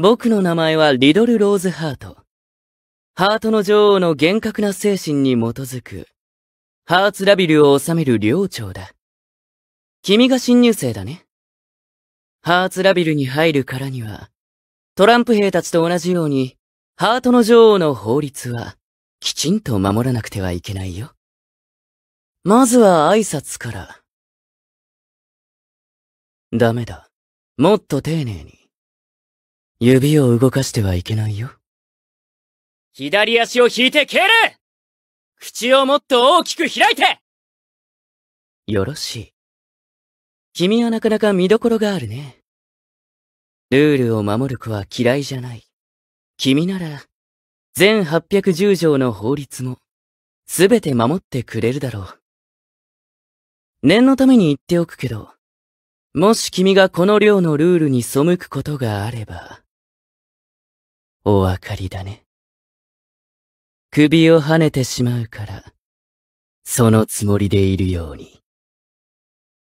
僕の名前はリドル・ローズハート。ハートの女王の厳格な精神に基づく、ハーツラビルを治める領長だ。君が新入生だね。ハーツラビルに入るからには、トランプ兵たちと同じように、ハートの女王の法律は、きちんと守らなくてはいけないよ。まずは挨拶から。ダメだ。もっと丁寧に。指を動かしてはいけないよ。左足を引いて蹴る口をもっと大きく開いてよろしい。君はなかなか見どころがあるね。ルールを守る子は嫌いじゃない。君なら、全810条の法律も、すべて守ってくれるだろう。念のために言っておくけど、もし君がこの寮のルールに背くことがあれば、お分かりだね。首をはねてしまうから、そのつもりでいるように。